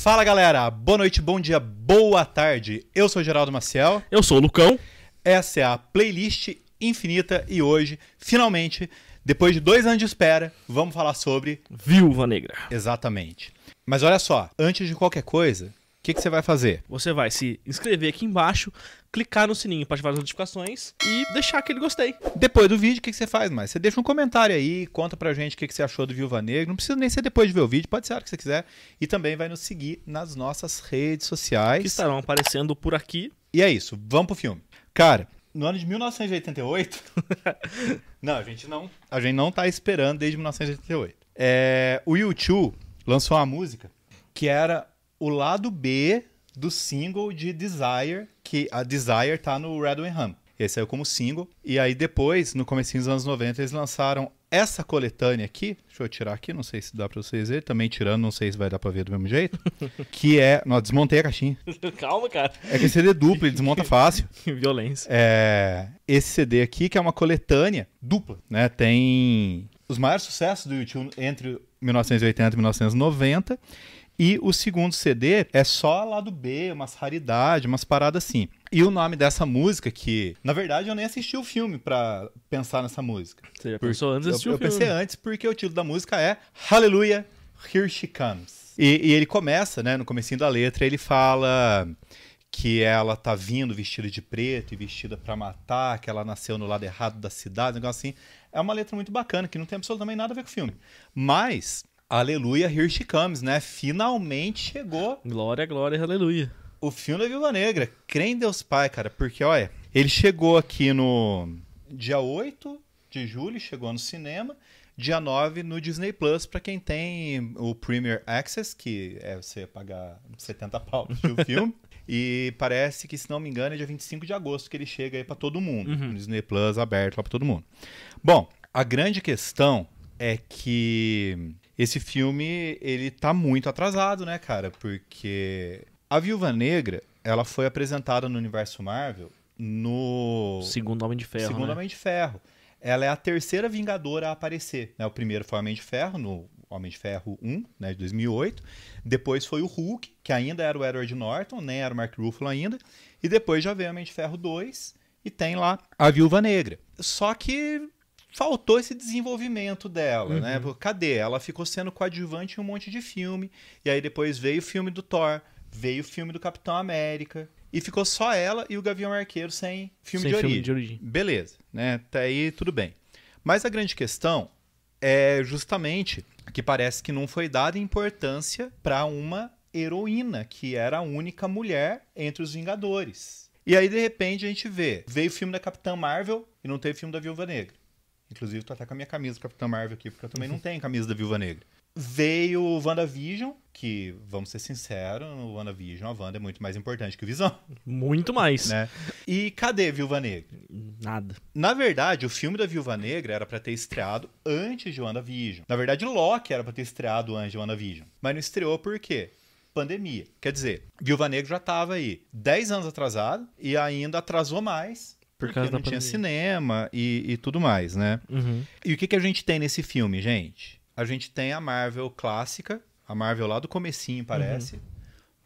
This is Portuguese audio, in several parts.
Fala galera, boa noite, bom dia, boa tarde. Eu sou Geraldo Maciel. Eu sou o Lucão. Essa é a playlist infinita e hoje, finalmente, depois de dois anos de espera, vamos falar sobre. Viúva Negra. Exatamente. Mas olha só, antes de qualquer coisa, o que, que você vai fazer? Você vai se inscrever aqui embaixo, clicar no sininho para ativar as notificações e deixar aquele gostei. Depois do vídeo, o que, que você faz mais? Você deixa um comentário aí, conta pra gente o que, que você achou do Viúva Negra. Não precisa nem ser depois de ver o vídeo, pode ser a hora que você quiser. E também vai nos seguir nas nossas redes sociais. Que estarão aparecendo por aqui. E é isso, vamos pro filme. Cara, no ano de 1988. não, a gente não. A gente não tá esperando desde 1988. É, o YouTube lançou uma música que era o lado B do single de Desire que a Desire tá no Red Ham. Esse saiu como single. E aí depois, no começo dos anos 90, eles lançaram essa coletânea aqui, deixa eu tirar aqui, não sei se dá pra vocês verem, também tirando, não sei se vai dar pra ver do mesmo jeito, que é... Não, desmontei a caixinha. Calma, cara. É que esse CD é duplo, ele desmonta fácil. Violência. É... Esse CD aqui, que é uma coletânea dupla, né? Tem os maiores sucessos do YouTube entre 1980 e 1990 e o segundo CD é só lado B, umas raridades, umas paradas assim. E o nome dessa música, que na verdade eu nem assisti o filme para pensar nessa música. Você já pensou antes de assistir eu, o filme? Eu pensei antes porque o título da música é Hallelujah, Here She Comes. E, e ele começa, né, no comecinho da letra, ele fala que ela tá vindo vestida de preto e vestida para matar, que ela nasceu no lado errado da cidade, um negócio assim. É uma letra muito bacana, que não tem absolutamente nada a ver com o filme. Mas Aleluia, here she comes, né? Finalmente chegou. Glória, glória, aleluia. O filme da Viva Negra. Crê em Deus Pai, cara, porque, olha, ele chegou aqui no dia 8 de julho, chegou no cinema. Dia 9 no Disney Plus, para quem tem o Premier Access, que é você pagar 70 pau o filme. E parece que, se não me engano, é dia 25 de agosto que ele chega aí pra todo mundo. Uhum. Disney Plus aberto lá pra todo mundo. Bom, a grande questão é que esse filme, ele tá muito atrasado, né, cara? Porque a Viúva Negra, ela foi apresentada no universo Marvel no... Segundo Homem de Ferro, Segundo né? Homem de Ferro. Ela é a terceira Vingadora a aparecer, né? O primeiro foi o Homem de Ferro, no Homem de Ferro 1, né, de 2008. Depois foi o Hulk, que ainda era o Edward Norton, nem era o Mark Ruffalo ainda. E depois já veio o Homem de Ferro 2 e tem lá a Viúva Negra. Só que faltou esse desenvolvimento dela, né? uhum. né? Cadê? Ela ficou sendo coadjuvante em um monte de filme. E aí depois veio o filme do Thor, veio o filme do Capitão América. E ficou só ela e o Gavião Arqueiro sem filme, sem de, filme origem. de origem. Beleza, né? Até aí tudo bem. Mas a grande questão é justamente que parece que não foi dada importância para uma heroína, que era a única mulher entre os Vingadores. E aí, de repente, a gente vê. Veio o filme da Capitã Marvel e não teve filme da Viúva Negra. Inclusive, tô até com a minha camisa do Capitão Marvel aqui, porque eu também não uhum. tenho camisa da Viúva Negra. Veio o WandaVision, que, vamos ser sinceros, no WandaVision a Wanda é muito mais importante que o Visão. Muito mais. Né? E cadê Viúva Negra? Nada. Na verdade, o filme da Viúva Negra era para ter estreado antes de WandaVision. Na verdade, Loki era para ter estreado antes de WandaVision. Mas não estreou por quê? Pandemia. Quer dizer, Viúva Negra já tava aí 10 anos atrasado e ainda atrasou mais por causa da tinha pandemia. cinema e, e, tudo mais, né? Uhum. E o que, que a gente tem nesse filme, gente? A gente tem a Marvel clássica, a Marvel lá do comecinho, parece, uhum.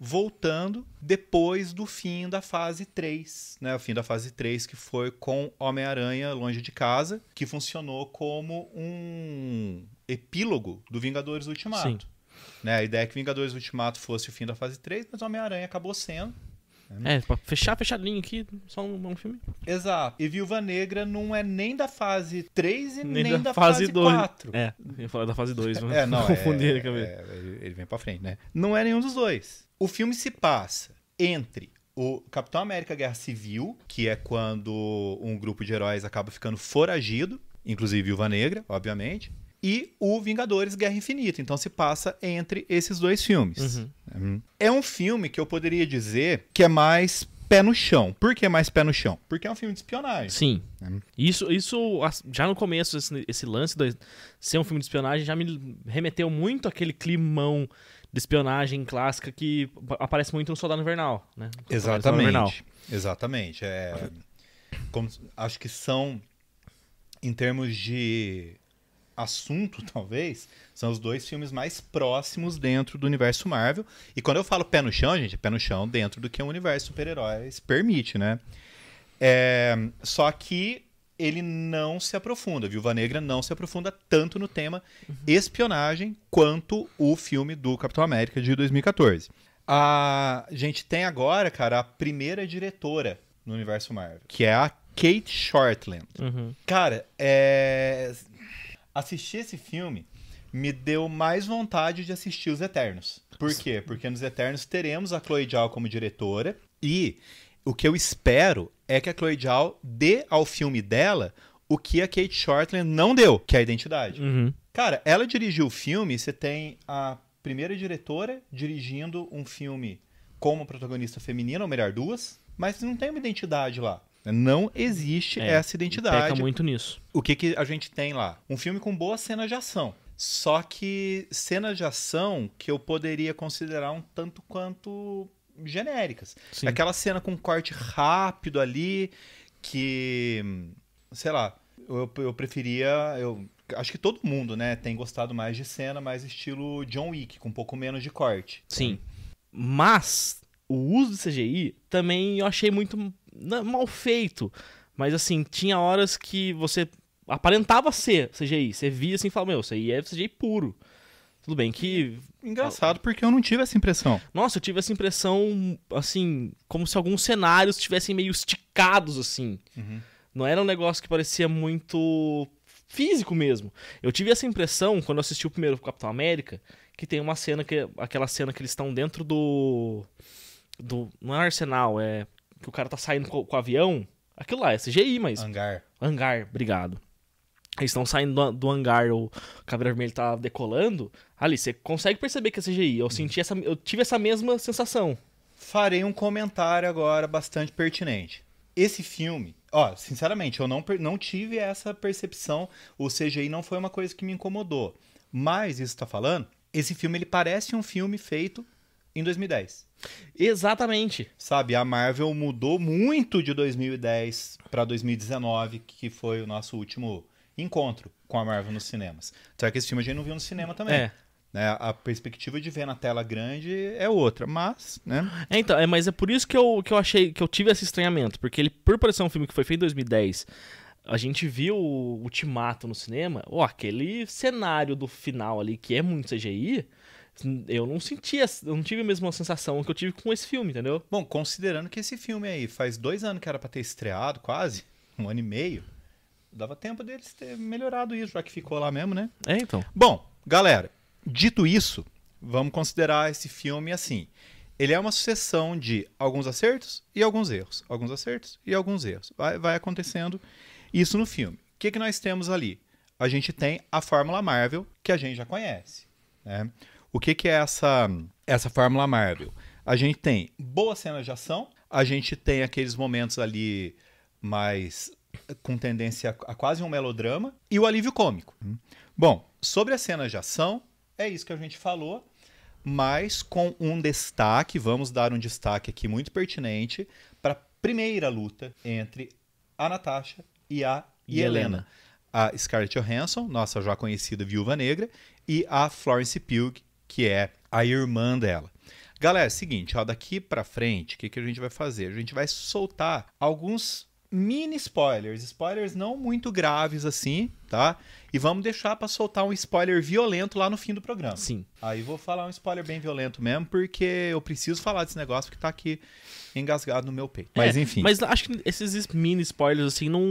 voltando depois do fim da fase 3, né? O fim da fase 3 que foi com Homem-Aranha Longe de Casa, que funcionou como um epílogo do Vingadores Ultimato. Sim. Né? A ideia é que Vingadores Ultimato fosse o fim da fase 3, mas Homem-Aranha acabou sendo é, é, pra fechar fechadinho aqui, só um, um filme. Exato. E Viúva Negra não é nem da fase 3 e nem, nem da, da, fase, 4. É, eu ia falar da fase 2, mas é, não, confundi é, é, ele vem pra frente, né? Não é nenhum dos dois. O filme se passa entre o Capitão América Guerra Civil, que é quando um grupo de heróis acaba ficando foragido, inclusive Viúva Negra, obviamente, e o Vingadores Guerra Infinita. Então se passa entre esses dois filmes. Uhum. Uhum. É um filme que eu poderia dizer que é mais pé no chão. Por que mais pé no chão? Porque é um filme de espionagem. Sim. Uhum. Isso, isso já no começo, esse, esse lance de ser um filme de espionagem já me remeteu muito àquele climão de espionagem clássica que aparece muito no Soldado Invernal, né? Exatamente. Invernal. Exatamente. É, como, acho que são, em termos de assunto, talvez, são os dois filmes mais próximos dentro do universo Marvel. E quando eu falo pé no chão, gente, é pé no chão dentro do que o universo super-heróis permite, né? É, só que ele não se aprofunda. Viúva Negra não se aprofunda tanto no tema uhum. espionagem quanto o filme do Capitão América de 2014. A gente tem agora, cara, a primeira diretora no universo Marvel, que é a Kate Shortland. Uhum. Cara, é assistir esse filme me deu mais vontade de assistir Os Eternos. Por quê? Porque nos Eternos teremos a Chloe Zhao como diretora e o que eu espero é que a Chloe Zhao dê ao filme dela o que a Kate Shortland não deu, que é a identidade. Uhum. Cara, ela dirigiu o filme, você tem a primeira diretora dirigindo um filme como protagonista feminina, ou melhor, duas, mas não tem uma identidade lá. Não existe é, essa identidade. Peca muito nisso. O que, que a gente tem lá? Um filme com boas cenas de ação. Só que cenas de ação que eu poderia considerar um tanto quanto genéricas. Sim. Aquela cena com um corte rápido ali, que. Sei lá, eu, eu preferia. Eu, acho que todo mundo, né, tem gostado mais de cena, mais estilo John Wick, com um pouco menos de corte. Sim. Então, Mas o uso do CGI também eu achei muito não, mal feito, mas assim, tinha horas que você aparentava ser CGI. Você via assim e falava, meu, isso aí é CGI puro. Tudo bem que. Engraçado, porque eu não tive essa impressão. Nossa, eu tive essa impressão, assim, como se alguns cenários estivessem meio esticados, assim. Uhum. Não era um negócio que parecia muito físico mesmo. Eu tive essa impressão quando eu assisti o primeiro Capitão América, que tem uma cena que. aquela cena que eles estão dentro do. do. não é arsenal, é que o cara tá saindo com, com o avião. Aquilo lá, é CGI, mas. Hangar. Hangar, obrigado. Eles estão saindo do, hangar, o Caveira Vermelho tá decolando. Ali, você consegue perceber que é CGI. Eu uhum. senti essa. Eu tive essa mesma sensação. Farei um comentário agora bastante pertinente. Esse filme, ó, sinceramente, eu não, não tive essa percepção. O CGI não foi uma coisa que me incomodou. Mas isso tá falando, esse filme ele parece um filme feito em 2010. Exatamente. Sabe, a Marvel mudou muito de 2010 para 2019, que foi o nosso último encontro com a Marvel nos cinemas. Só que esse filme a gente não viu no cinema também. É. Né? A perspectiva de ver na tela grande é outra, mas, né? É, então, é, mas é por isso que eu, que eu achei que eu tive esse estranhamento, porque ele, por parecer um filme que foi feito em 2010, a gente viu o Ultimato no cinema, aquele cenário do final ali que é muito CGI, eu não sentia, eu não tive a mesma sensação que eu tive com esse filme, entendeu? Bom, considerando que esse filme aí faz dois anos que era pra ter estreado, quase, um ano e meio, dava tempo deles ter melhorado isso, já que ficou lá mesmo, né? É, então. Bom, galera, dito isso, vamos considerar esse filme assim. Ele é uma sucessão de alguns acertos e alguns erros. Alguns acertos e alguns erros. Vai, vai acontecendo isso no filme. O que, que nós temos ali? A gente tem a Fórmula Marvel, que a gente já conhece. Né? O que, que é essa, essa Fórmula Marvel? A gente tem boas cenas de ação, a gente tem aqueles momentos ali mais com tendência a quase um melodrama e o alívio cômico. Hum. Bom, sobre as cenas de ação, é isso que a gente falou, mas com um destaque, vamos dar um destaque aqui muito pertinente para a primeira luta entre a Natasha e a e Helena. Helena. A Scarlett Johansson, nossa já conhecida Viúva Negra, e a Florence Pugh, que é a irmã dela. Galera, é o seguinte, ó, daqui para frente, o que, que a gente vai fazer? A gente vai soltar alguns mini spoilers, spoilers não muito graves assim, tá? E vamos deixar para soltar um spoiler violento lá no fim do programa. Sim. Aí vou falar um spoiler bem violento mesmo, porque eu preciso falar desse negócio que tá aqui engasgado no meu peito. É, mas enfim. Mas acho que esses mini spoilers assim não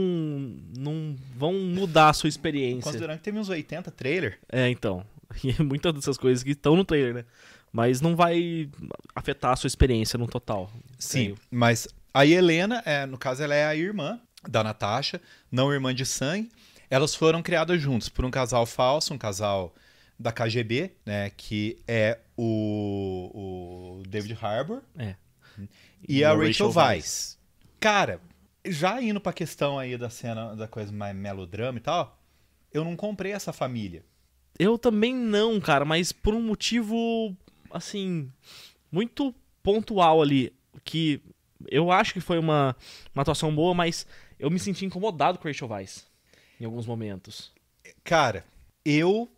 não vão mudar a sua experiência. Considerando que teve uns 80 trailer. É, então. E é muitas dessas coisas que estão no trailer, né? Mas não vai afetar a sua experiência no total. Sim, creio. mas a Helena, é, no caso, ela é a irmã da Natasha, não irmã de sangue. Elas foram criadas juntos por um casal falso, um casal da KGB, né? Que é o, o David Harbour é. e, e, a Rachel, Rachel Weisz. Cara, já indo pra questão aí da cena, da coisa mais melodrama e tal, eu não comprei essa família. Eu também não, cara, mas por um motivo, assim, muito pontual ali. Que eu acho que foi uma, uma atuação boa, mas eu me senti incomodado com o Rachel Weiss em alguns momentos. Cara, eu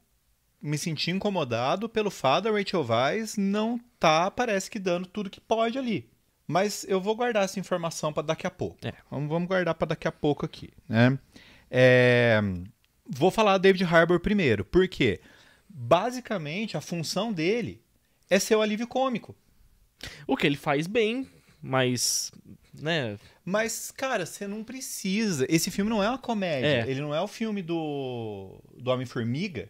me senti incomodado pelo fato da Rachel Weiss não tá, parece que dando tudo que pode ali. Mas eu vou guardar essa informação para daqui a pouco. É. Vamos, vamos guardar para daqui a pouco aqui, né? É vou falar David Harbour primeiro, porque basicamente a função dele é ser o alívio cômico. O que ele faz bem, mas. né? Mas, cara, você não precisa. Esse filme não é uma comédia. É. Ele não é o filme do, do Homem-Formiga,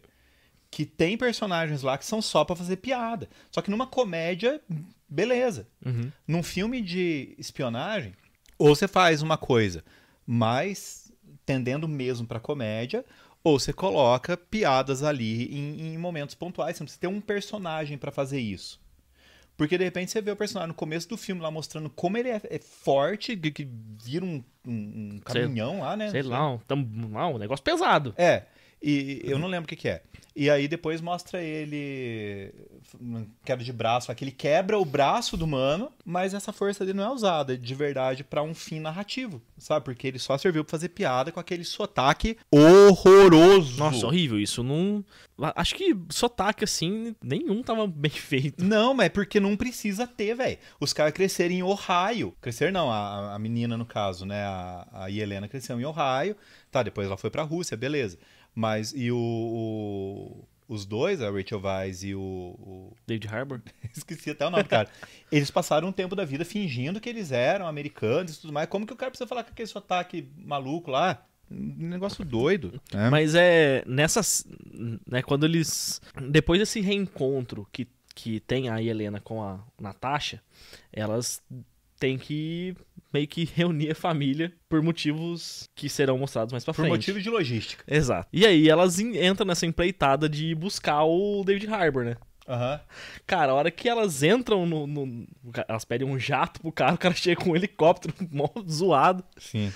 que tem personagens lá que são só para fazer piada. Só que numa comédia, beleza. Uhum. Num filme de espionagem, ou você faz uma coisa mais tendendo mesmo para comédia, ou você coloca piadas ali em, em momentos pontuais. Você não precisa ter um personagem para fazer isso. Porque de repente você vê o personagem no começo do filme lá mostrando como ele é, é forte, que, que vira um, um, um caminhão sei, lá, né? Sei, sei lá, um, lá, um negócio pesado. É. E eu uhum. não lembro o que, que é. E aí depois mostra ele quebra de braço, aquele quebra o braço do mano, mas essa força dele não é usada de verdade para um fim narrativo, sabe? Porque ele só serviu para fazer piada com aquele sotaque horroroso. Nossa, horrível isso. Não acho que sotaque assim nenhum tava bem feito. Não, mas é porque não precisa ter, velho. Os caras crescerem em Ohio. Crescer não, a, a menina no caso, né? A, a Helena cresceu em Ohio. Tá, depois ela foi pra Rússia, beleza. Mas, e o, o os dois, a Rachel Weisz e o, o... David Harbour? Esqueci até o nome, cara. eles passaram um tempo da vida fingindo que eles eram americanos e tudo mais. Como que o cara precisa falar com aquele sotaque maluco lá? Um negócio doido. Né? Mas é nessas. Né, quando eles. Depois desse reencontro que, que tem a Helena com a Natasha, elas tem que meio que reunir a família por motivos que serão mostrados mais pra por frente. Por motivos de logística. Exato. E aí elas entram nessa empreitada de buscar o David Harbour, né? Uhum. Cara, a hora que elas entram no, no, Elas pedem um jato pro cara, o cara chega com um helicóptero mó zoado. Sim.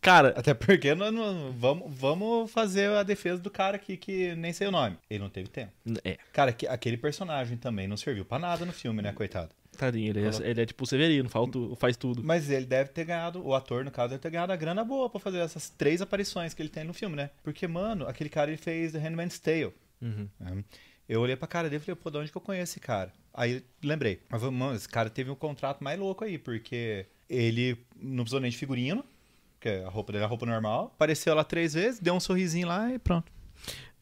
Cara. Até porque não, não, vamos, vamos fazer a defesa do cara aqui que nem sei o nome. Ele não teve tempo. É. Cara, que, aquele personagem também não serviu para nada no filme, né, coitado? Tadinho, ele, é, ele é tipo Severino, faz tudo. Mas ele deve ter ganhado, o ator, no caso, deve ter ganhado a grana boa pra fazer essas três aparições que ele tem no filme, né? Porque, mano, aquele cara ele fez The Handmaid's Tale. Uhum. Né? Eu olhei pra cara dele e falei, pô, de onde que eu conheço esse cara? Aí lembrei, ah, Mas mano, esse cara teve um contrato mais louco aí, porque ele não precisou nem de figurino, que a roupa dele é a roupa normal. Apareceu lá três vezes, deu um sorrisinho lá e pronto.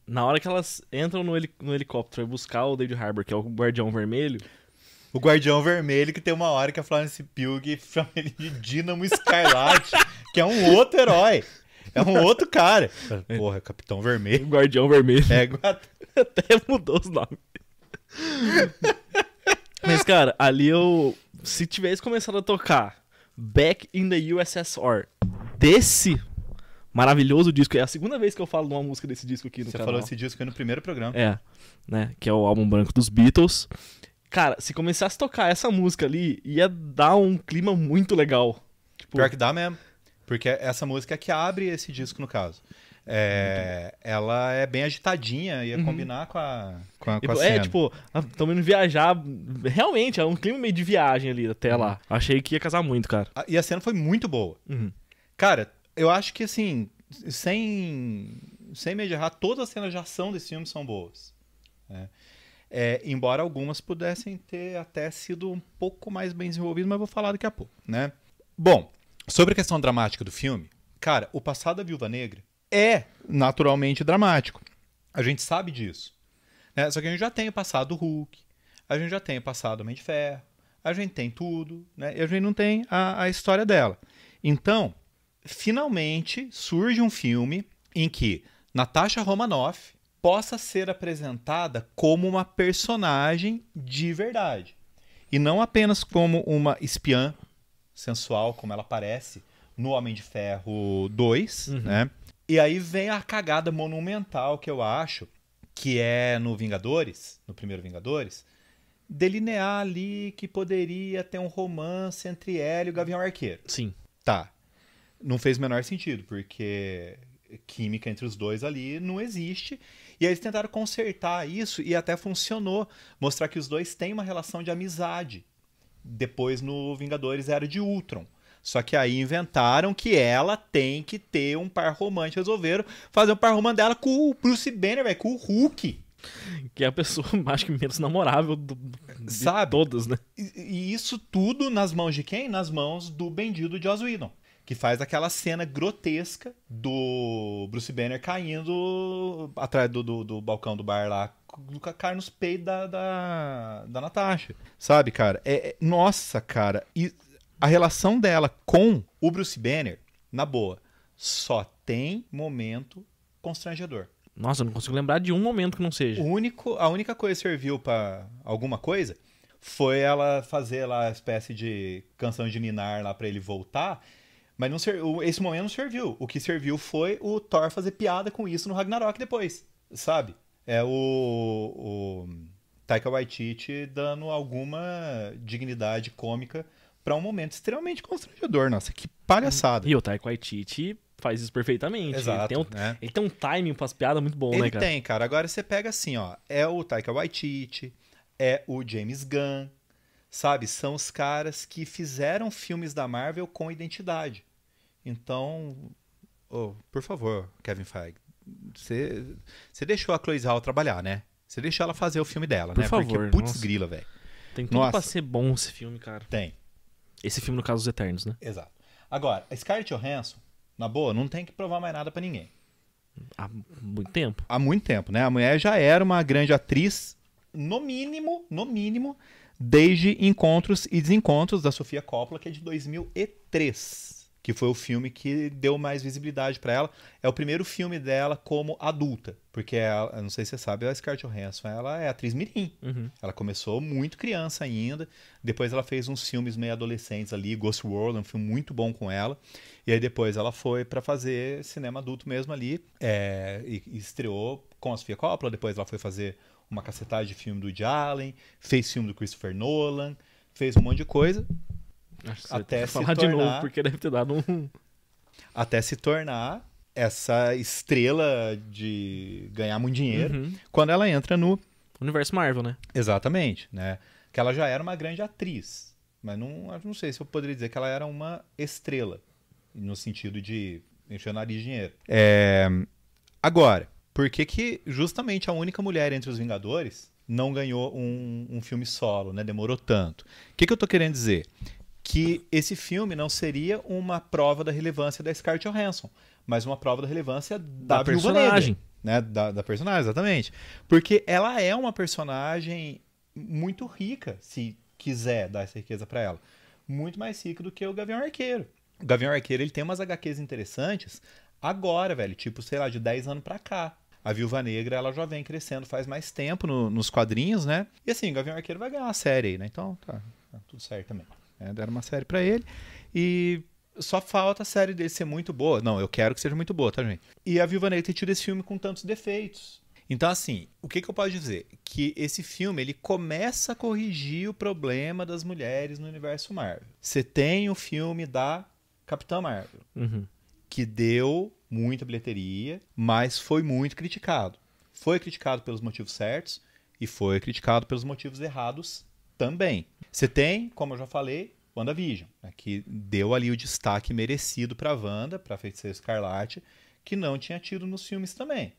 Na hora que elas entram no, no helicóptero e buscar o David Harbour, que é o guardião vermelho, o Guardião Vermelho, que tem uma hora que a Florence Pugh chama ele de Dínamo Escarlate, que é um outro herói. É um outro cara. É. Porra, Capitão Vermelho. Guardião Vermelho. É, até mudou os nomes. Mas, cara, ali eu. Se tivesse começado a tocar Back in the USSR desse maravilhoso disco, é a segunda vez que eu falo de uma música desse disco aqui no Você canal. Você falou esse disco no primeiro programa. É, né? Que é o álbum branco dos Beatles. Cara, se começasse a tocar essa música ali, ia dar um clima muito legal. Tipo... Pior que dá mesmo. Porque essa música é que abre esse disco, no caso. É, ela é bem agitadinha, ia uhum. combinar com a, com a, com a É, tipo, estamos indo viajar. Realmente, é um clima meio de viagem ali até uhum. lá. Achei que ia casar muito, cara. Ah, e a cena foi muito boa. Uhum. Cara, eu acho que assim, sem, sem me errar, todas as cenas de ação desse filme são boas. É. É, embora algumas pudessem ter até sido um pouco mais bem desenvolvidas, mas vou falar daqui a pouco, né? Bom, sobre a questão dramática do filme, cara, o passado da Viúva Negra é naturalmente dramático. A gente sabe disso. Né? Só que a gente já tem o passado Hulk, a gente já tem o passado Homem de Ferro, a gente tem tudo, né? E a gente não tem a, a história dela. Então, finalmente surge um filme em que Natasha Romanoff, possa ser apresentada como uma personagem de verdade. E não apenas como uma espiã sensual, como ela aparece no Homem de Ferro 2, uhum. né? E aí vem a cagada monumental que eu acho, que é no Vingadores, no primeiro Vingadores, delinear ali que poderia ter um romance entre ela e o Gavião Arqueiro. Sim. Tá. Não fez o menor sentido, porque química entre os dois ali não existe. E aí eles tentaram consertar isso e até funcionou. Mostrar que os dois têm uma relação de amizade. Depois no Vingadores Era de Ultron. Só que aí inventaram que ela tem que ter um par romântico. Resolveram fazer o um par romântico dela com o Bruce Banner, véio, com o Hulk. Que é a pessoa mais que menos namorável do, de Sabe? todas, né? E, e, isso tudo nas mãos de quem? Nas mãos do bendito Joss Whedon que faz aquela cena grotesca do Bruce Banner caindo atrás do, do, do balcão do bar lá, cai nos peitos da, da, da Natasha. Sabe, cara? É, é, nossa, cara. E a relação dela com o Bruce Banner, na boa, só tem momento constrangedor. Nossa, eu não consigo lembrar de um momento que não seja. O único, a única coisa que serviu para alguma coisa foi ela fazer lá a espécie de canção de Ninar lá para ele voltar mas não ser, esse momento não serviu. O que serviu foi o Thor fazer piada com isso no Ragnarok depois, sabe? É o, o Taika Waititi dando alguma dignidade cômica para um momento extremamente constrangedor. Nossa, que palhaçada. E o Taika Waititi faz isso perfeitamente. Exato, ele, tem um, né? ele tem um timing para as piadas muito bom, ele né, cara? Ele tem, cara. Agora você pega assim, ó. É o Taika Waititi, é o James Gunn, sabe? São os caras que fizeram filmes da Marvel com identidade. Então, oh, por favor, Kevin Feige, você, deixou a Cloizal trabalhar, né? Você deixou ela fazer o filme dela, por né? Favor, Porque, putz, grila, velho. Tem tudo nossa. pra ser bom esse filme, cara. Tem. Esse filme, no caso, Os Eternos, né? Exato. Agora, Scarlett Johansson, na boa, não tem que provar mais nada para ninguém. Há muito tempo. Há muito tempo, né? A mulher já era uma grande atriz, no mínimo, no mínimo, desde Encontros e Desencontros da Sofia Coppola, que é de 2003 que foi o filme que deu mais visibilidade para ela. É o primeiro filme dela como adulta, porque ela, não sei se você sabe, a Scarlett Johansson, ela é atriz mirim. Uhum. Ela começou muito criança ainda, depois ela fez uns filmes meio adolescentes ali, Ghost World, um filme muito bom com ela, e aí depois ela foi para fazer cinema adulto mesmo ali, é, e, e estreou com a Sofia Coppola, depois ela foi fazer uma cacetada de filme do Woody Allen, fez filme do Christopher Nolan, fez um monte de coisa, Acho que até se falar tornar... de novo, porque deve ter dado um. Até se tornar essa estrela de ganhar muito dinheiro uhum. quando ela entra no. Universo Marvel, né? Exatamente, né? Que ela já era uma grande atriz. Mas não, não sei se eu poderia dizer que ela era uma estrela. No sentido de encher o nariz de dinheiro. É... Agora, por que, que justamente a única mulher entre os Vingadores não ganhou um, um filme solo, né? Demorou tanto. O que, que eu tô querendo dizer? que esse filme não seria uma prova da relevância da Scarlett Johansson, mas uma prova da relevância da, da personagem. né? Da, da, personagem, exatamente. Porque ela é uma personagem muito rica, se quiser dar essa riqueza para ela. Muito mais rica do que o Gavião Arqueiro. O Gavião Arqueiro ele tem umas HQs interessantes agora, velho. Tipo, sei lá, de 10 anos pra cá. A Viúva Negra, ela já vem crescendo faz mais tempo no, nos quadrinhos, né? E assim, o Gavião Arqueiro vai ganhar uma série aí, né? Então, tá, tá tudo certo também. Né? Deram uma série para ele e só falta a série dele ser muito boa. Não, eu quero que seja muito boa, tá, gente? E a Viúva Negra tem tido esse filme com tantos defeitos. Então, assim, o que, que eu posso dizer? Que esse filme, ele começa a corrigir o problema das mulheres no universo Marvel. Você tem o filme da Capitã Marvel, uhum. que deu muita bilheteria, mas foi muito criticado. Foi criticado pelos motivos certos e foi criticado pelos motivos errados também. Você tem, como eu já falei, WandaVision, né, que deu ali o destaque merecido para Wanda, para Feiticeira Escarlate, que não tinha tido nos filmes também.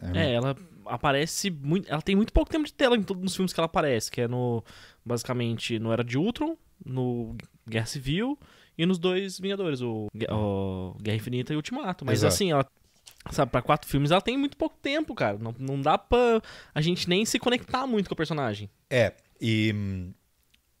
Né? É, ela aparece muito. Ela tem muito pouco tempo de tela em todos os filmes que ela aparece, que é no. Basicamente, no Era de Ultron, no Guerra Civil e nos dois Vingadores, o, o Guerra Infinita e Ultimato. Mas Exato. assim, ela. Sabe, pra quatro filmes ela tem muito pouco tempo, cara. Não, não dá pra a gente nem se conectar muito com o personagem. É, e.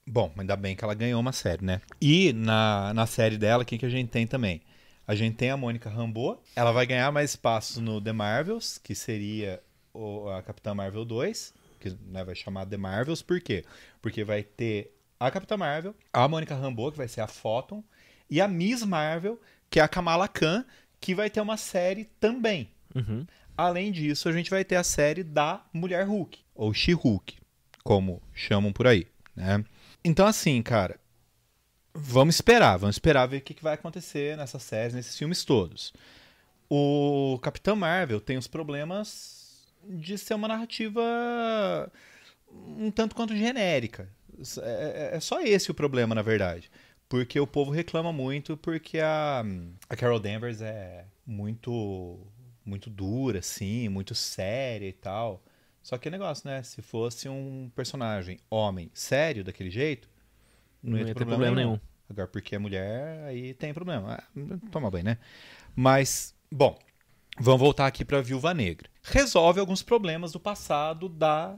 Bom, ainda bem que ela ganhou uma série, né? E na, na série dela, quem que a gente tem também? A gente tem a Mônica Rambo, Ela vai ganhar mais espaço no The Marvels, que seria o, a Capitã Marvel 2, que né, vai chamar The Marvels. Por quê? Porque vai ter a Capitã Marvel, a Mônica Rambo, que vai ser a Photon, e a Miss Marvel, que é a Kamala Khan, que vai ter uma série também. Uhum. Além disso, a gente vai ter a série da Mulher Hulk, ou She-Hulk como chamam por aí, né? Então, assim, cara, vamos esperar, vamos esperar ver o que, vai acontecer nessas séries, nesses filmes todos. O Capitão Marvel tem os problemas de ser uma narrativa um tanto quanto genérica. É, é, é só esse o problema, na verdade. Porque o povo reclama muito porque a, a Carol Danvers é muito muito dura, assim, muito séria e tal. Só que é negócio, né? Se fosse um personagem homem sério daquele jeito, não, não ia, ter, problema, problema nenhum. nenhum. Agora, porque é mulher, aí tem problema. Ah, toma bem, né? Mas, bom, vamos voltar aqui para Viúva Negra. Resolve alguns problemas do passado da,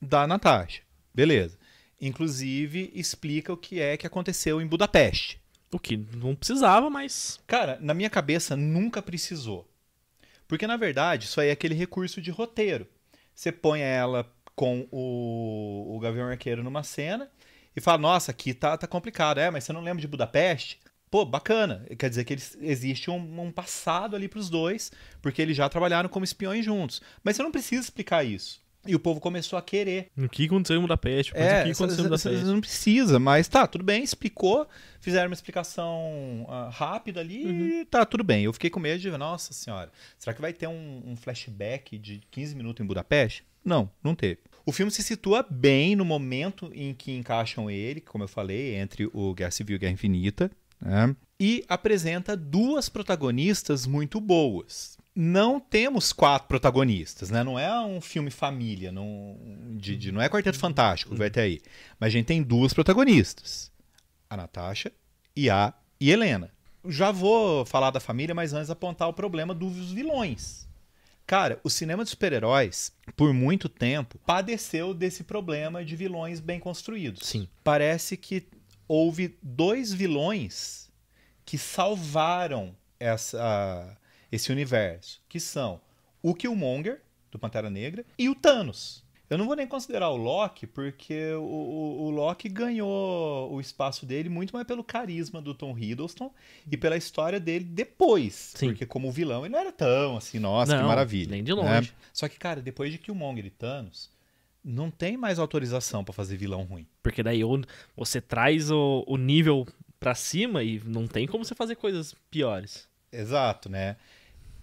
da Natasha. Beleza. Inclusive, explica o que é que aconteceu em Budapeste. O que não precisava, mas. Cara, na minha cabeça nunca precisou. Porque, na verdade, isso aí é aquele recurso de roteiro você põe ela com o, o Gavião Arqueiro numa cena e fala, nossa, aqui tá, tá complicado. É, mas você não lembra de Budapeste? Pô, bacana. Quer dizer que eles, existe um, um passado ali para os dois, porque eles já trabalharam como espiões juntos. Mas você não precisa explicar isso. E o povo começou a querer. O que aconteceu em Budapeste? É, o que é, aconteceu em Budapeste? Não precisa, mas tá, tudo bem, explicou, fizeram uma explicação uh, rápida ali uhum. e tá, tudo bem. Eu fiquei com medo de, nossa senhora, será que vai ter um, um flashback de 15 minutos em Budapeste? Não, não teve. O filme se situa bem no momento em que encaixam ele, como eu falei, entre o Guerra Civil e Guerra Infinita, né? e apresenta duas protagonistas muito boas não temos quatro protagonistas, né? Não é um filme família, não, de, de, não é Quarteto uhum. Fantástico, vai uhum. até aí. Mas a gente tem duas protagonistas, a Natasha e a e Helena. Já vou falar da família, mas antes apontar o problema dos vilões. Cara, o cinema de super-heróis, por muito tempo, padeceu desse problema de vilões bem construídos. Sim. Parece que houve dois vilões que salvaram essa esse universo, que são o Killmonger, do Pantera Negra, e o Thanos. Eu não vou nem considerar o Loki, porque o, o, o, Loki ganhou o espaço dele muito mais pelo carisma do Tom Hiddleston e pela história dele depois. Sim. Porque como vilão ele não era tão assim, nossa, não, que maravilha. Nem de né? longe. Né? Só que, cara, depois de Killmonger e Thanos, não tem mais autorização para fazer vilão ruim. Porque daí você traz o, o nível para cima e não tem como você fazer coisas piores. Exato, né?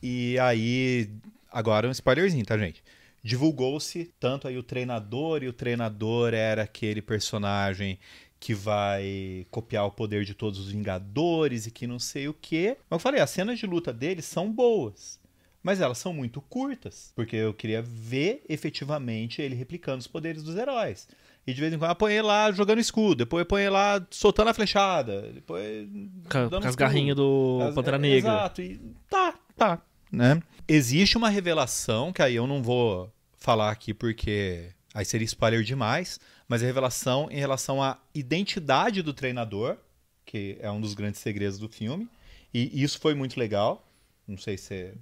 E aí, agora um spoilerzinho, tá, gente? Divulgou-se tanto aí o treinador, e o treinador era aquele personagem que vai copiar o poder de todos os Vingadores e que não sei o quê. Mas eu falei, as cenas de luta dele são boas. Mas elas são muito curtas, porque eu queria ver efetivamente ele replicando os poderes dos heróis. E de vez em quando ah, põe lá jogando escudo, depois põe lá soltando a flechada, depois. Com, com as garrinhas do Pantera Negra. exato, e tá, tá né? Existe uma revelação, que aí eu não vou falar aqui porque aí seria spoiler demais, mas a é revelação em relação à identidade do treinador, que é um dos grandes segredos do filme, e isso foi muito legal. Não sei se.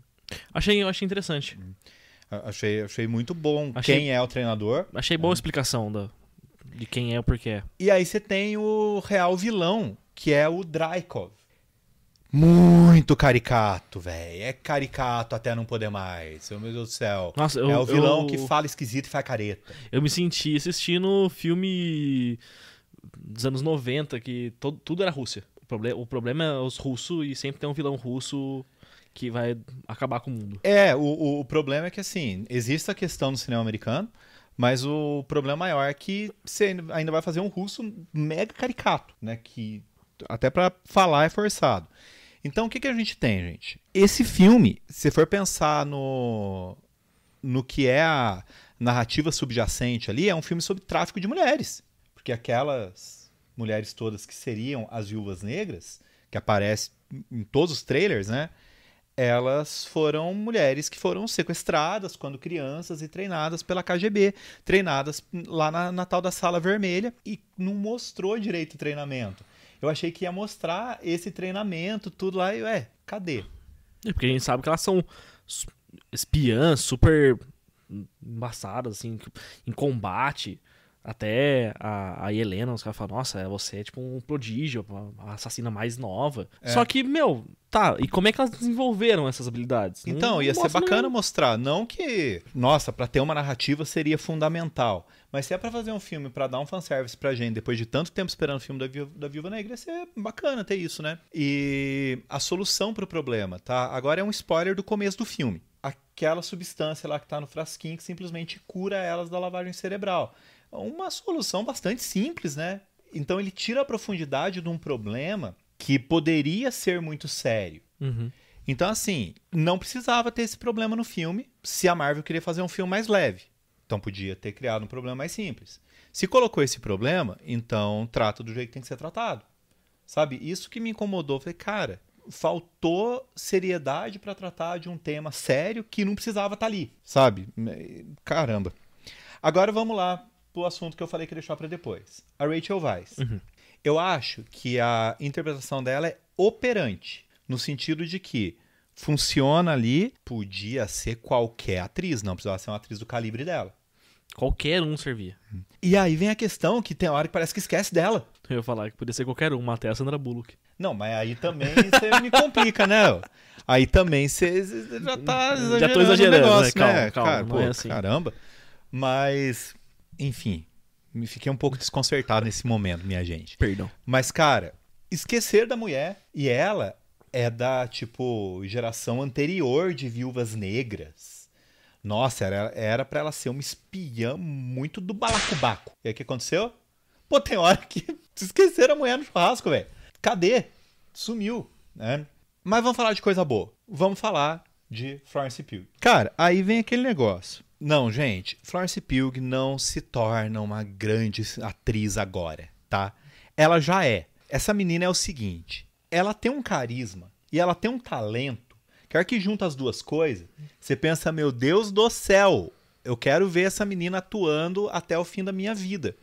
Achei, achei interessante. Uhum. Achei, achei muito bom achei, quem é o treinador. Achei boa é. a explicação da, de quem é o porquê. E aí você tem o real vilão, que é o Draikov muito caricato, velho. É caricato até não poder mais. Meu Deus do céu. Nossa, eu, é o vilão eu... que fala esquisito e faz careta. Eu me senti assistindo filme dos anos 90, que todo, tudo era Rússia. O, proble o problema é os russos e sempre tem um vilão russo que vai acabar com o mundo. É, o, o problema é que, assim, existe a questão do cinema americano, mas o problema maior é que você ainda vai fazer um russo mega caricato, né? Que até para falar é forçado. Então o que, que a gente tem, gente? Esse filme, se for pensar no, no que é a narrativa subjacente ali, é um filme sobre tráfico de mulheres. Porque aquelas mulheres todas que seriam as viúvas negras, que aparece em todos os trailers, né? Elas foram mulheres que foram sequestradas quando crianças e treinadas pela KGB, treinadas lá na, na tal da Sala Vermelha, e não mostrou direito o treinamento. Eu achei que ia mostrar esse treinamento, tudo lá, e ué, cadê? É porque a gente sabe que elas são espiãs, super embaçadas, assim, em combate. Até a, a Helena, os caras falam, nossa, é você é tipo um prodígio, uma assassina mais nova. É. Só que, meu, tá, e como é que elas desenvolveram essas habilidades? Então, não, ia não ser bacana nenhum. mostrar. Não que, nossa, para ter uma narrativa seria fundamental. Mas se é pra fazer um filme para dar um fanservice pra gente, depois de tanto tempo esperando o filme da da Viúva Negra, ia ser bacana ter isso, né? E a solução pro problema, tá? Agora é um spoiler do começo do filme. Aquela substância lá que tá no frasquinho que simplesmente cura elas da lavagem cerebral uma solução bastante simples, né? Então ele tira a profundidade de um problema que poderia ser muito sério. Uhum. Então, assim, não precisava ter esse problema no filme se a Marvel queria fazer um filme mais leve. Então podia ter criado um problema mais simples. Se colocou esse problema, então trata do jeito que tem que ser tratado. Sabe? Isso que me incomodou. Falei, cara, faltou seriedade para tratar de um tema sério que não precisava estar tá ali, sabe? Caramba. Agora vamos lá pro assunto que eu falei que deixou para depois. A Rachel Weiss. Uhum. Eu acho que a interpretação dela é operante, no sentido de que funciona ali, podia ser qualquer atriz, não precisava ser uma atriz do calibre dela. Qualquer um servia. E aí vem a questão que tem hora que parece que esquece dela. Eu ia falar que podia ser qualquer um, até a Sandra Bullock. Não, mas aí também você me complica, né? Aí também você já tá exagerando já tô exagerando, né? negócio, né? Calma, né? calma, Cara, pô, é assim. Caramba. Mas enfim, me fiquei um pouco desconcertado nesse momento, minha gente. Perdão. Mas, cara, esquecer da mulher e ela é da, tipo, geração anterior de viúvas negras. Nossa, era, era pra ela ser uma espiã muito do balacubaco. E aí o que aconteceu? Pô, tem hora que esqueceram a mulher no churrasco, velho. Cadê? Sumiu, né? Mas vamos falar de coisa boa. Vamos falar de Florence Pugh. Cara, aí vem aquele negócio. Não, gente, Florence Pugh não se torna uma grande atriz agora, tá? Ela já é. Essa menina é o seguinte, ela tem um carisma e ela tem um talento. Quer que junta as duas coisas, você pensa, meu Deus do céu, eu quero ver essa menina atuando até o fim da minha vida.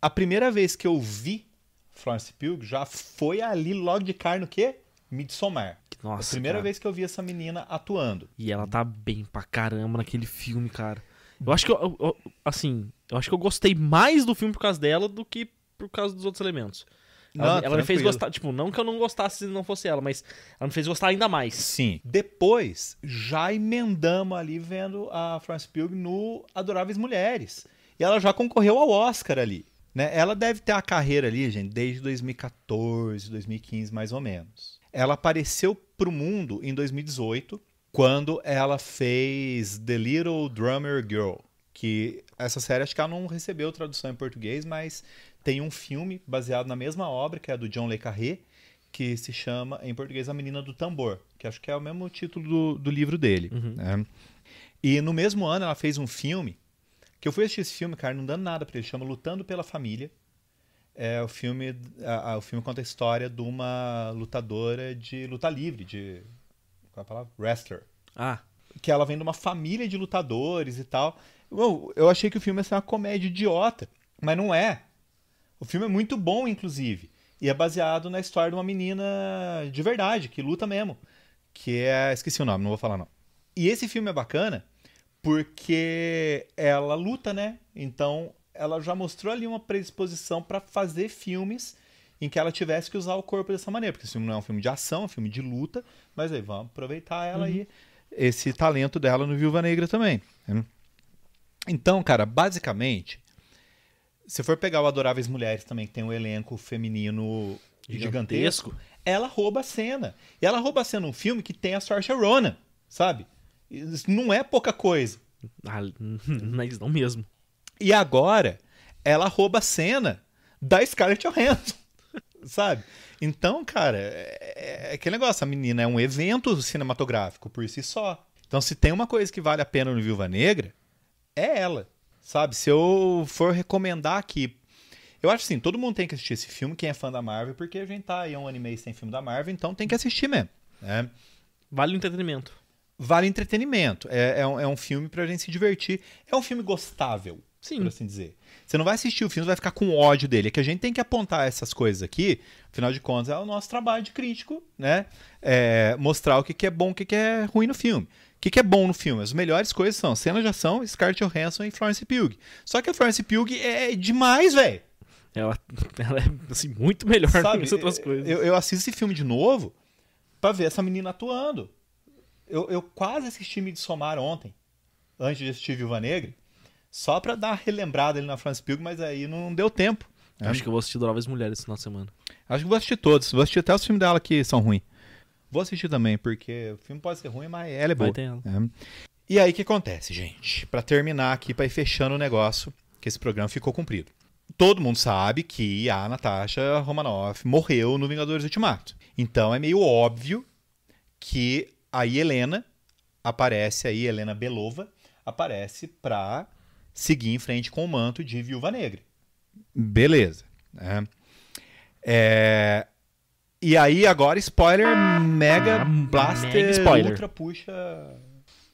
A primeira vez que eu vi Florence Pugh já foi ali logo de cara no quê? Midsommar. Nossa. É a primeira cara. vez que eu vi essa menina atuando. E ela tá bem pra caramba naquele filme, cara. Eu acho que eu, eu, eu, assim, eu acho que eu gostei mais do filme por causa dela do que por causa dos outros elementos. Não, ela, ela me fez gostar, tipo, não que eu não gostasse se não fosse ela, mas ela me fez gostar ainda mais. Sim. Depois, já emendamos ali vendo a Florence Pugh no Adoráveis Mulheres. E ela já concorreu ao Oscar ali. Né? Ela deve ter a carreira ali, gente, desde 2014, 2015, mais ou menos. Ela apareceu para o mundo em 2018, quando ela fez The Little Drummer Girl, que essa série acho que ela não recebeu tradução em português, mas tem um filme baseado na mesma obra, que é do John Le Carré, que se chama, em português, A Menina do Tambor, que acho que é o mesmo título do, do livro dele. Uhum. Né? E no mesmo ano ela fez um filme, que eu fui assistir esse filme, cara, não dando nada para ele, chama Lutando pela Família, é o filme a, a, o filme conta a história de uma lutadora de luta livre de qual é a palavra wrestler ah que ela vem de uma família de lutadores e tal eu, eu achei que o filme ia ser uma comédia idiota mas não é o filme é muito bom inclusive e é baseado na história de uma menina de verdade que luta mesmo que é esqueci o nome não vou falar não e esse filme é bacana porque ela luta né então ela já mostrou ali uma predisposição para fazer filmes em que ela tivesse que usar o corpo dessa maneira, porque esse filme não é um filme de ação, é um filme de luta, mas aí vamos aproveitar ela uhum. e esse talento dela no Viúva Negra também. Né? Então, cara, basicamente, se for pegar o Adoráveis Mulheres também, que tem um elenco feminino gigantesco, gigantesco ela rouba a cena. E ela rouba a cena num filme que tem a Saoirse Ronan, sabe? Isso não é pouca coisa. Ah, não mesmo. E agora ela rouba a cena da Scarlett Johansson, sabe? Então, cara, é, é aquele negócio, a menina é um evento cinematográfico por si só. Então, se tem uma coisa que vale a pena no Viúva Negra, é ela, sabe? Se eu for recomendar aqui eu acho assim, todo mundo tem que assistir esse filme, quem é fã da Marvel, porque a gente tá aí um ano e meio sem filme da Marvel, então tem que assistir mesmo. Né? Vale o entretenimento. Vale entretenimento. É, é, um, é um filme pra gente se divertir. É um filme gostável. Sim. Por assim dizer. Você não vai assistir o filme, você vai ficar com ódio dele. É que a gente tem que apontar essas coisas aqui, afinal de contas, é o nosso trabalho de crítico, né? É, mostrar o que, que é bom, o que, que é ruim no filme. O que, que é bom no filme? As melhores coisas são cenas de ação, Scarlett Johansson e Florence Pugh. Só que a Florence Pugh é demais, velho. Ela, ela, é assim, muito melhor Sabe, que outras é, coisas. Eu, eu assisto esse filme de novo para ver essa menina atuando. Eu, eu quase assisti Me Somar ontem, antes de assistir Viúva Negra. Só pra dar uma relembrada ali na France Pugh, mas aí não deu tempo. Né? Acho que eu vou assistir Doráveis Mulheres esse final de semana. Acho que vou assistir todos. Vou assistir até os filmes dela que são ruins. Vou assistir também, porque o filme pode ser ruim, mas ela é boa. Né? E aí o que acontece, gente? Para terminar aqui, para ir fechando o negócio, que esse programa ficou cumprido. Todo mundo sabe que a Natasha Romanoff morreu no Vingadores Ultimato. Então é meio óbvio que a Helena aparece aí, Helena Belova, aparece pra seguir em frente com o manto de viúva negra. Beleza. Né? É... E aí, agora, spoiler, mega ah, blaster, mega spoiler. ultra puxa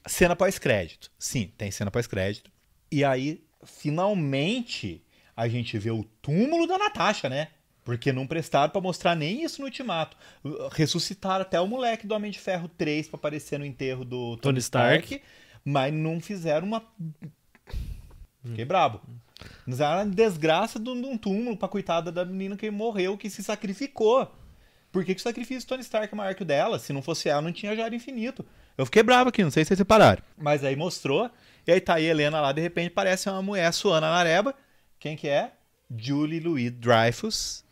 cena pós-crédito. Sim, tem cena pós-crédito. E aí, finalmente, a gente vê o túmulo da Natasha, né? Porque não prestaram para mostrar nem isso no ultimato. Ressuscitaram até o moleque do Homem de Ferro 3 para aparecer no enterro do Tony, Tony Stark, Stark, mas não fizeram uma Fiquei brabo. Mas era uma desgraça de um túmulo pra coitada da menina que morreu, que se sacrificou. Por que, que o sacrifício do Tony Stark é maior que o dela? Se não fosse ela, não tinha Jardim Infinito. Eu fiquei bravo aqui, não sei se vocês separaram. Mas aí mostrou, e aí tá aí Helena lá, de repente parece uma mulher suana na areba. Quem que é? Julie Louis Dreyfus.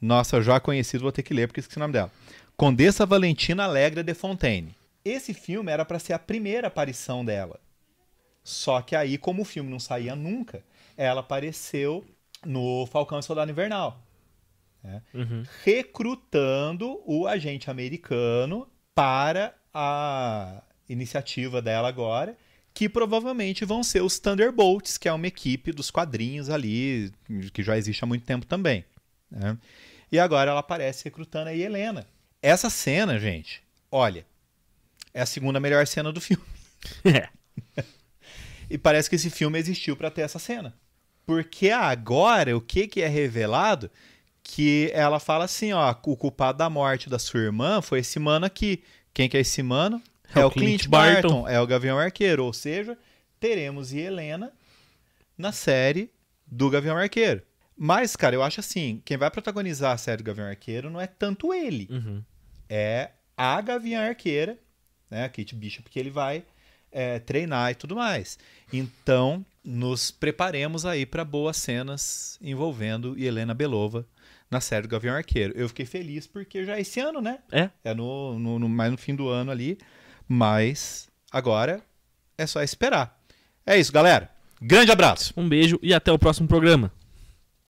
Nossa, já conhecido, vou ter que ler porque esqueci o nome dela. Condessa Valentina Alegre de Fontaine. Esse filme era para ser a primeira aparição dela. Só que aí, como o filme não saía nunca, ela apareceu no Falcão e Soldado Invernal. Né? Uhum. Recrutando o agente americano para a iniciativa dela agora, que provavelmente vão ser os Thunderbolts, que é uma equipe dos quadrinhos ali, que já existe há muito tempo também. Né? E agora ela aparece recrutando a Helena. Essa cena, gente, olha, é a segunda melhor cena do filme. É. E parece que esse filme existiu para ter essa cena. Porque agora, o que, que é revelado? Que ela fala assim, ó, o culpado da morte da sua irmã foi esse mano aqui. Quem que é esse mano? É, é o Clint, Clint Barton. Barton, é o Gavião Arqueiro. Ou seja, teremos Helena na série do Gavião Arqueiro. Mas, cara, eu acho assim, quem vai protagonizar a série do Gavião Arqueiro não é tanto ele. Uhum. É a Gavião Arqueira, né, a Kate Bishop, porque ele vai é, treinar e tudo mais. Então, nos preparemos aí para boas cenas envolvendo Helena Belova na série do Gavião Arqueiro. Eu fiquei feliz porque já é esse ano, né? É. É no, no, no, mais no fim do ano ali. Mas agora é só esperar. É isso, galera. Grande abraço. Um beijo e até o próximo programa.